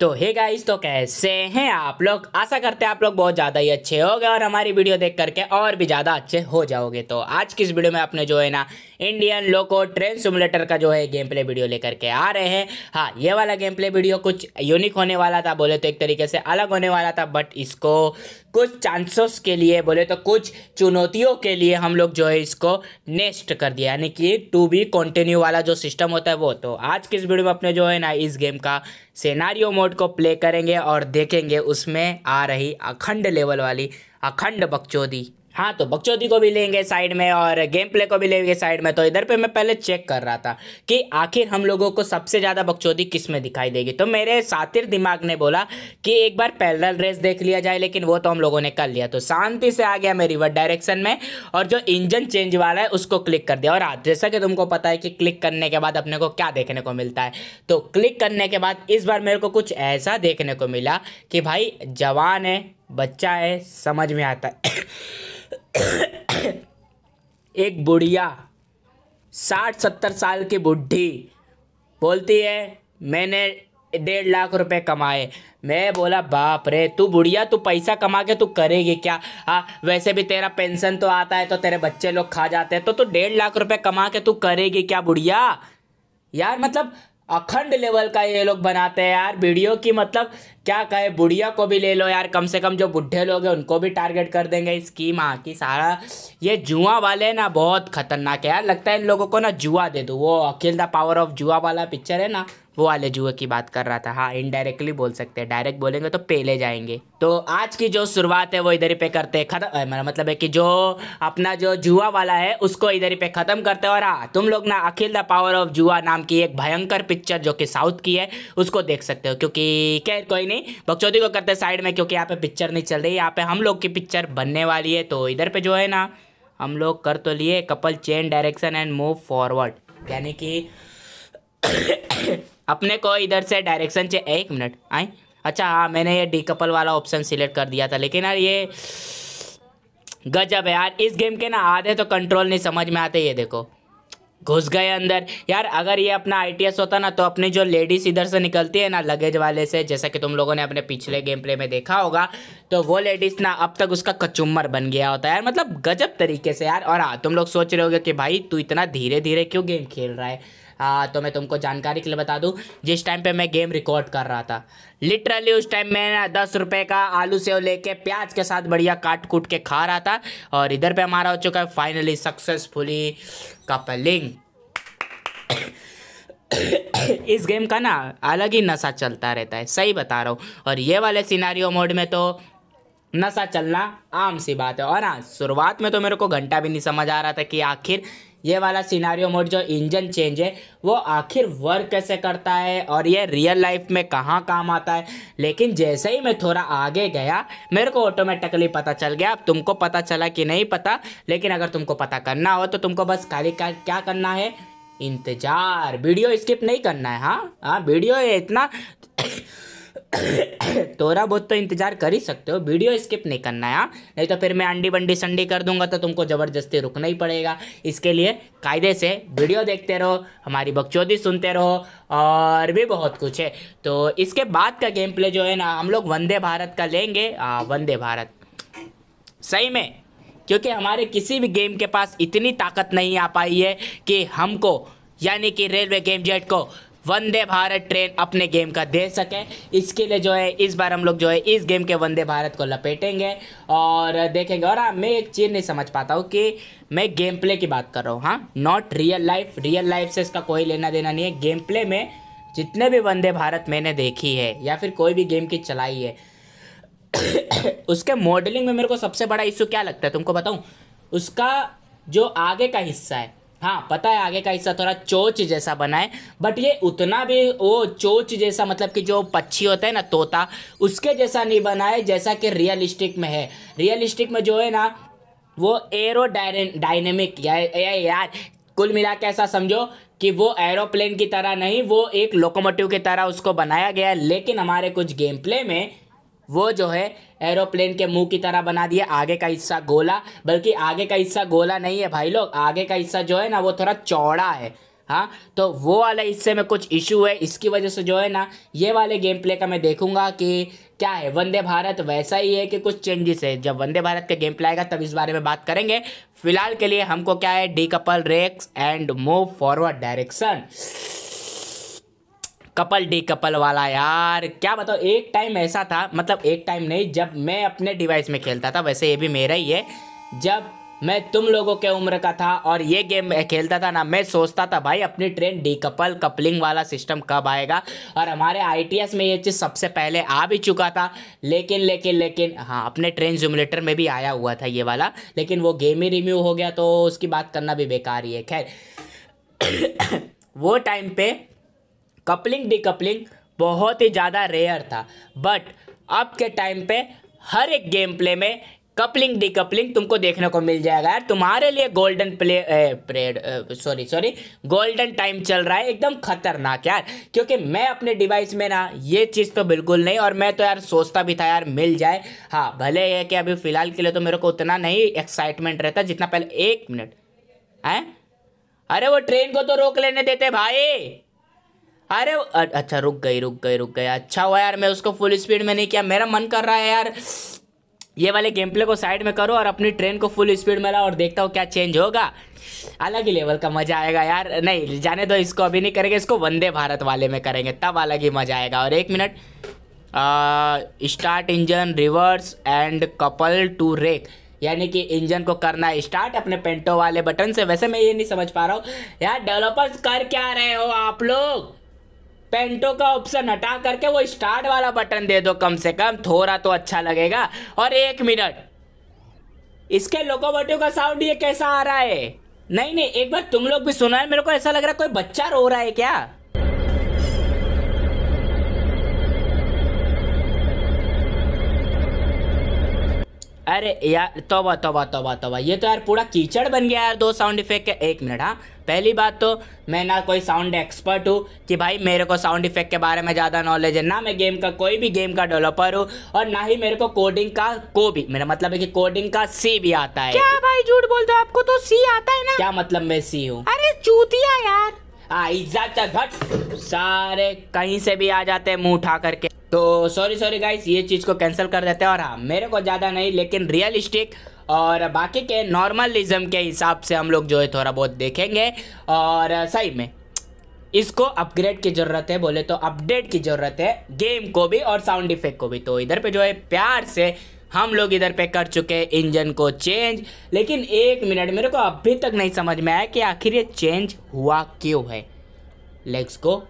तो hey guys तो कैसे हैं आप लोग आशा करते हैं आप लोग बहुत ज़्यादा ही अच्छे हो गए और हमारी वीडियो देख करके और भी ज़्यादा अच्छे हो जाओगे तो आज की इस वीडियो में आपने जो है ना इंडियन लोको ट्रेन सिमुलेटर का जो है गेम प्ले वीडियो लेकर के आ रहे हैं हाँ ये वाला गेम प्ले वीडियो कुछ यूनिक होने वाला था बोले तो एक तरीके से अलग होने वाला था बट इसको कुछ चांसेस के लिए बोले तो कुछ चुनौतियों के लिए हम लोग जो है इसको नेक्स्ट कर दिया यानी कि टू बी कंटिन्यू वाला जो सिस्टम होता है वो तो आज की इस वीडियो में अपने जो है ना इस गेम का सेनारियो मोड को प्ले करेंगे और देखेंगे उसमें आ रही अखंड लेवल वाली अखंड बकचोदी हाँ तो बकचौदी को भी लेंगे साइड में और गेम प्ले को भी लेंगे साइड में तो इधर पे मैं पहले चेक कर रहा था कि आखिर हम लोगों को सबसे ज़्यादा बक्चौती किस में दिखाई देगी तो मेरे सातिर दिमाग ने बोला कि एक बार पैरल रेस देख लिया जाए लेकिन वो तो हम लोगों ने कर लिया तो शांति से आ गया मैं रिवर्स डायरेक्शन में और जो इंजन चेंज वाला है उसको क्लिक कर दिया और जैसा कि तुमको पता है कि क्लिक करने के बाद अपने को क्या देखने को मिलता है तो क्लिक करने के बाद इस बार मेरे को कुछ ऐसा देखने को मिला कि भाई जवान है बच्चा है समझ में आता है एक बुढ़िया साठ सत्तर साल की बुढ़ी बोलती है मैंने डेढ़ लाख रुपए कमाए मैं बोला बाप रे तू बुढ़िया तू पैसा कमा के तू करेगी क्या हाँ वैसे भी तेरा पेंशन तो आता है तो तेरे बच्चे लोग खा जाते हैं तो तू डेढ़ लाख रुपए कमा के तू करेगी क्या बुढ़िया यार मतलब अखंड लेवल का ये लोग बनाते हैं यार वीडियो की मतलब क्या कहे बुढ़िया को भी ले लो यार कम से कम जो बुढ़े लोग हैं उनको भी टारगेट कर देंगे स्कीम हाँ की सारा ये जुआ वाले ना बहुत खतरनाक है यार लगता है इन लोगों को ना जुआ दे दो वो अखिल द पावर ऑफ जुआ वाला पिक्चर है ना वो वाले जुए की बात कर रहा था हाँ इनडायरेक्टली बोल सकते हैं डायरेक्ट बोलेंगे तो पहले जाएंगे तो आज की जो शुरुआत है वो इधर ही पे करते हैं खत्म मतलब है कि जो अपना जो जुआ वाला है उसको इधर ही पे खत्म करते हैं और हाँ तुम लोग ना अखिल द पावर ऑफ जुआ नाम की एक भयंकर पिक्चर जो कि साउथ की है उसको देख सकते हो क्योंकि खैर कोई नहीं बकचौदी को करते साइड में क्योंकि यहाँ पे पिक्चर नहीं चल रही यहाँ पे हम लोग की पिक्चर बनने वाली है तो इधर पे जो है ना हम लोग कर तो लिए couple chain direction and move forward यानी कि अपने को इधर से डायरेक्शन चे एक मिनट आई अच्छा हाँ मैंने ये डी कपल वाला ऑप्शन सिलेक्ट कर दिया था लेकिन यार ये गजब है यार इस गेम के ना आधे तो कंट्रोल नहीं समझ में आते ये देखो घुस गए अंदर यार अगर ये अपना आई होता ना तो अपनी जो लेडीज़ इधर से निकलती है ना लगेज वाले से जैसा कि तुम लोगों ने अपने पिछले गेम प्ले में देखा होगा तो वो लेडीज़ ना अब तक उसका कचुम्बर बन गया होता है यार मतलब गजब तरीके से यार और हाँ तुम लोग सोच रहे होगे कि भाई तू इतना धीरे धीरे क्यों गेम खेल रहा है हाँ, तो मैं तुमको जानकारी के लिए बता दूँ जिस टाइम पे मैं गेम रिकॉर्ड कर रहा था लिटरली उस टाइम मैं दस रुपये का आलू सेव लेके प्याज के साथ बढ़िया काट कूट के खा रहा था और इधर पे हमारा हो चुका है फाइनली सक्सेसफुली कपलिंग इस गेम का ना अलग ही नशा चलता रहता है सही बता रहा हूँ और ये वाले सिनारियो मोड में तो नशा चलना आम सी बात है और हाँ शुरुआत में तो मेरे को घंटा भी नहीं समझ आ रहा था कि आखिर ये वाला सिनारियो मोड जो इंजन चेंज है वो आखिर वर्क कैसे करता है और ये रियल लाइफ में कहाँ काम आता है लेकिन जैसे ही मैं थोड़ा आगे गया मेरे को ऑटोमेटिकली पता चल गया अब तुमको पता चला कि नहीं पता लेकिन अगर तुमको पता करना हो तो तुमको बस खाली का क्या करना है इंतज़ार वीडियो स्किप नहीं करना है हाँ हाँ वीडियो इतना तो थोड़ा बहुत तो इंतजार कर ही सकते हो वीडियो स्किप नहीं करना है नहीं तो फिर मैं अंडी बंडी संडी कर दूंगा तो तुमको ज़बरदस्ती रुकना ही पड़ेगा इसके लिए कायदे से वीडियो देखते रहो हमारी बकचौदी सुनते रहो और भी बहुत कुछ है तो इसके बाद का गेम प्ले जो है ना हम लोग वंदे भारत का लेंगे आ, वंदे भारत सही में क्योंकि हमारे किसी भी गेम के पास इतनी ताकत नहीं आ पाई है कि हमको यानी कि रेलवे गेम जेट को वंदे भारत ट्रेन अपने गेम का दे सकें इसके लिए जो है इस बार हम लोग जो है इस गेम के वंदे भारत को लपेटेंगे और देखेंगे और हाँ मैं एक चीज़ नहीं समझ पाता हूँ कि मैं गेम प्ले की बात कर रहा हूँ हाँ not real life real life से इसका कोई लेना देना नहीं है गेम प्ले में जितने भी वंदे भारत मैंने देखी है या फिर कोई भी गेम की चलाई है उसके मॉडलिंग में मेरे को सबसे बड़ा इशू क्या लगता है तुमको बताऊँ उसका जो आगे का हिस्सा है हाँ पता है आगे का हिस्सा थोड़ा चोच जैसा बना है बट ये उतना भी वो चोच जैसा मतलब कि जो पक्षी होता है ना तोता उसके जैसा नहीं बना है जैसा कि रियलिस्टिक में है रियलिस्टिक में जो है ना वो एरो डायनेमिक या, यार कुल मिला के ऐसा समझो कि वो एरोप्लेन की तरह नहीं वो एक लोकोमोटिव की तरह उसको बनाया गया लेकिन हमारे कुछ गेम प्ले में वो जो है एरोप्लेन के मुंह की तरह बना दिया आगे का हिस्सा गोला बल्कि आगे का हिस्सा गोला नहीं है भाई लोग आगे का हिस्सा जो है ना वो थोड़ा चौड़ा है हाँ तो वो वाले हिस्से में कुछ इशू है इसकी वजह से जो है ना ये वाले गेम प्ले का मैं देखूंगा कि क्या है वंदे भारत वैसा ही है कि कुछ चेंजेस है जब वंदे भारत का गेम प्ले आएगा तब इस बारे में बात करेंगे फिलहाल के लिए हमको क्या है decouple rakes and move forward direction couple decouple वाला यार क्या बताओ एक टाइम ऐसा था मतलब एक टाइम नहीं जब मैं अपने डिवाइस में खेलता था वैसे ये भी मेरा ही है जब मैं तुम लोगों के उम्र का था और ये गेम खेलता था ना मैं सोचता था भाई अपनी ट्रेन डी कपल कपलिंग वाला सिस्टम कब आएगा और हमारे आई में ये चीज़ सबसे पहले आ भी चुका था लेकिन लेकिन लेकिन हाँ अपने ट्रेन जुमलेटर में भी आया हुआ था ये वाला लेकिन वो गेम ही रिम्यू हो गया तो उसकी बात करना भी बेकार ही है खैर वो टाइम पे कपलिंग डिकपलिंग बहुत ही ज़्यादा रेयर था बट अब के टाइम पे हर एक गेम प्ले में कपलिंग डिकपलिंग तुमको देखने को मिल जाएगा यार तुम्हारे लिए गोल्डन प्ले प्रेड सॉरी सॉरी गोल्डन टाइम चल रहा है एकदम खतरनाक यार क्योंकि मैं अपने डिवाइस में ना ये चीज़ तो बिल्कुल नहीं और मैं तो यार सोचता भी था यार मिल जाए हाँ भले है कि अभी फ़िलहाल के लिए तो मेरे को उतना नहीं एक्साइटमेंट रहता जितना पहले एक मिनट हैं अरे वो ट्रेन को तो रोक लेने देते भाई अरे अच्छा रुक गई रुक गई रुक गई अच्छा हुआ यार मैं उसको फुल स्पीड में नहीं किया मेरा मन कर रहा है यार ये वाले गेम प्ले को साइड में करो और अपनी ट्रेन को फुल स्पीड में लाओ और देखता हूँ क्या चेंज होगा अलग ही लेवल का मजा आएगा यार नहीं जाने दो इसको अभी नहीं करेंगे इसको वंदे भारत वाले में करेंगे तब अलग ही मजा आएगा और एक minute start engine reverse and couple to rake यानी कि इंजन को करना है स्टार्ट अपने पेंटो वाले बटन से वैसे मैं ये नहीं समझ पा रहा हूँ यार डेवलपर्स कर क्या रहे हो आप लोग पेंटो का ऑप्शन हटा करके वो स्टार्ट वाला बटन दे दो कम से कम थोड़ा तो अच्छा लगेगा और एक मिनट इसके लोकोमोटिव का साउंड ये कैसा आ रहा है नहीं नहीं एक बार तुम लोग भी सुना है मेरे को ऐसा लग रहा है कोई बच्चा रो रहा है क्या अरे यार तोबा तोबा तोबा तोबा ये तो यार पूरा कीचड़ बन गया यार दो साउंड इफेक्ट एक मिनट हाँ पहली बात तो मैं ना कोई साउंड एक्सपर्ट हूँ कि भाई मेरे को साउंड इफेक्ट के बारे में ज़्यादा नॉलेज है ना मैं गेम का कोई भी गेम का डेवलपर हूँ और ना ही मेरे को कोडिंग का को भी मेरा मतलब है कि कोडिंग का सी भी आता है क्या भाई झूठ बोल दो आपको तो सी आता है ना क्या मतलब मैं सी हूँ अरे चूतिया यार घट हाँ, सारे कहीं से भी आ जाते हैं मुंह उठा करके तो सॉरी सॉरी गाइस ये चीज़ को कैंसिल कर देते हैं और हाँ मेरे को ज़्यादा नहीं लेकिन रियलिस्टिक और बाकी के नॉर्मलिज्म के हिसाब से हम लोग जो है थोड़ा बहुत देखेंगे और सही में इसको अपग्रेड की ज़रूरत है बोले तो अपडेट की ज़रूरत है गेम को भी और साउंड इफेक्ट को भी तो इधर पे जो है प्यार से हम लोग इधर पे कर चुके हैं इंजन को चेंज लेकिन एक मिनट मेरे को अभी तक नहीं समझ में आया कि आखिर ये चेंज हुआ क्यों है लेग्स को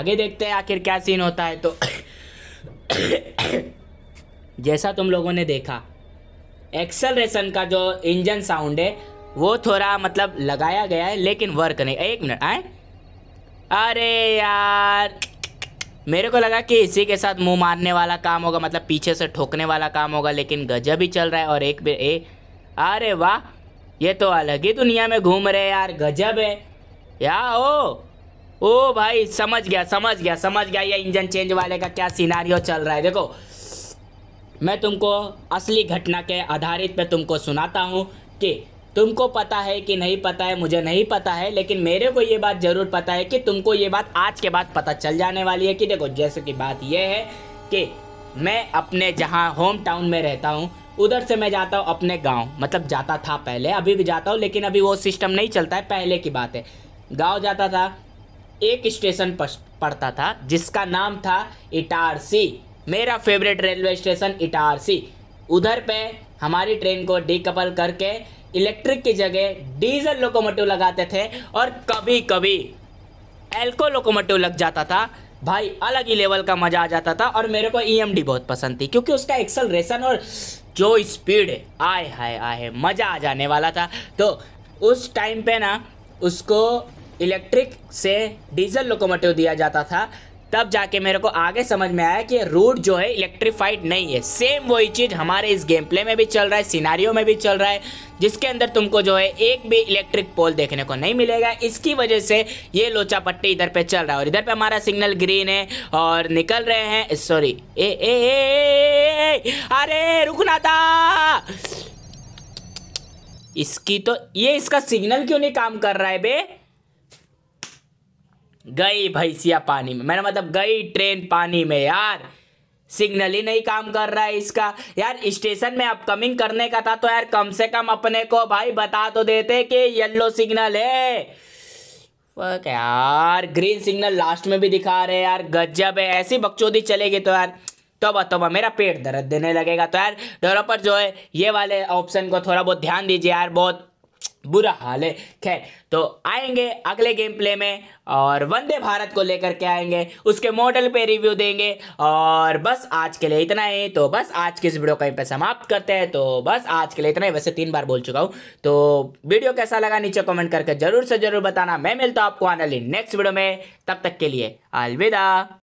आगे देखते हैं आखिर क्या सीन होता है तो जैसा तुम लोगों ने देखा एक्सेलरेशन का जो इंजन साउंड है वो थोड़ा मतलब लगाया गया है लेकिन वर्क नहीं एक मिनट आए अरे यार मेरे को लगा कि इसी के साथ मुंह मारने वाला काम होगा मतलब पीछे से ठोकने वाला काम होगा लेकिन गजब ही चल रहा है और एक ए अरे वाह ये तो अलग ही दुनिया में घूम रहे यार गजब है या ओ ओ भाई समझ गया समझ गया समझ गया ये इंजन चेंज वाले का क्या सिनारियो चल रहा है देखो मैं तुमको असली घटना के आधारित पे तुमको सुनाता हूँ कि तुमको पता है कि नहीं पता है मुझे नहीं पता है लेकिन मेरे को ये बात ज़रूर पता है कि तुमको ये बात आज के बाद पता चल जाने वाली है कि देखो जैसे कि बात यह है कि मैं अपने जहाँ होम टाउन में रहता हूँ उधर से मैं जाता हूँ अपने गांव मतलब जाता था पहले अभी भी जाता हूँ लेकिन अभी वो सिस्टम नहीं चलता है पहले की बात है गांव जाता था एक स्टेशन पड़ता था जिसका नाम था इटारसी मेरा फेवरेट रेलवे स्टेशन इटारसी उधर पे हमारी ट्रेन को डीकपल करके इलेक्ट्रिक की जगह डीजल लोकोमोटिव लगाते थे और कभी कभी एल्को लोकोमोटिव लग जाता था भाई अलग ही लेवल का मज़ा आ जाता था और मेरे को ई e बहुत पसंद थी क्योंकि उसका एक्सलरेशन और जो स्पीड आए हाय आए मज़ा आ जाने वाला था तो उस टाइम पे ना उसको इलेक्ट्रिक से डीजल लोकोमोटिव दिया जाता था तब जाके मेरे को आगे समझ में आया कि रूट जो है इलेक्ट्रीफाइड नहीं है सेम वही चीज़ हमारे इस गेम प्ले में भी चल रहा है सिनारियो में भी चल रहा है जिसके अंदर तुमको जो है एक भी इलेक्ट्रिक पोल देखने को नहीं मिलेगा इसकी वजह से ये लोचा पट्टी इधर पे चल रहा है और इधर पे हमारा सिग्नल ग्रीन है और निकल रहे हैं सॉरी ए ए ए अरे रुकना था इसकी तो ये इसका सिग्नल क्यों नहीं काम कर रहा है बे गई भैंसिया पानी में मैंने मतलब गई ट्रेन पानी में यार सिग्नल ही नहीं काम कर रहा है इसका यार स्टेशन में अपकमिंग करने का था तो यार कम से कम अपने को भाई बता तो देते कि येलो सिग्नल है यार ग्रीन सिग्नल लास्ट में भी दिखा रहे यार गजब है ऐसी बकचोदी चलेगी तो यार तोबा तोबा मेरा पेट दर्द देने लगेगा तो यार डेवलपर जो है ये वाले ऑप्शन को थोड़ा बहुत ध्यान दीजिए यार बहुत बुरा हाल है खैर तो आएंगे अगले गेम प्ले में और वंदे भारत को लेकर के आएंगे उसके मॉडल पे रिव्यू देंगे और बस आज के लिए इतना ही तो बस आज के इस वीडियो का पे समाप्त करते हैं तो बस आज के लिए इतना ही वैसे तीन बार बोल चुका हूँ तो वीडियो कैसा लगा नीचे कमेंट करके जरूर से जरूर बताना मैं मिलता हूँ आपको आने नेक्स्ट वीडियो में तब तक के लिए अलविदा